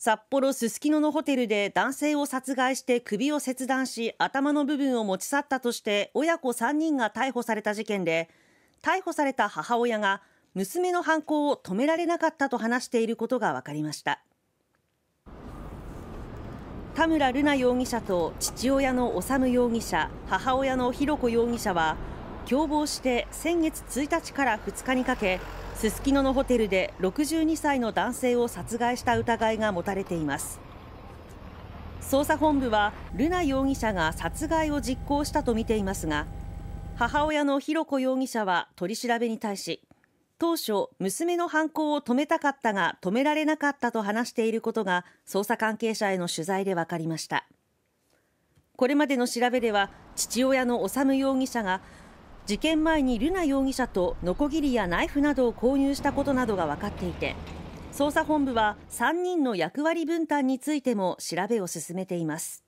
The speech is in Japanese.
札幌すすきののホテルで男性を殺害して首を切断し頭の部分を持ち去ったとして親子3人が逮捕された事件で逮捕された母親が娘の犯行を止められなかったと話していることが分かりました田村瑠奈容疑者と父親の修容疑者母親の浩子容疑者は共謀して先月1日から2日にかけすすきののホテルで62歳の男性を殺害した疑いが持たれています捜査本部は瑠奈容疑者が殺害を実行したとみていますが母親の浩子容疑者は取り調べに対し当初娘の犯行を止めたかったが止められなかったと話していることが捜査関係者への取材で分かりましたこれまでの調べでは父親の修容疑者が事件前に瑠奈容疑者とのこぎりやナイフなどを購入したことなどが分かっていて捜査本部は3人の役割分担についても調べを進めています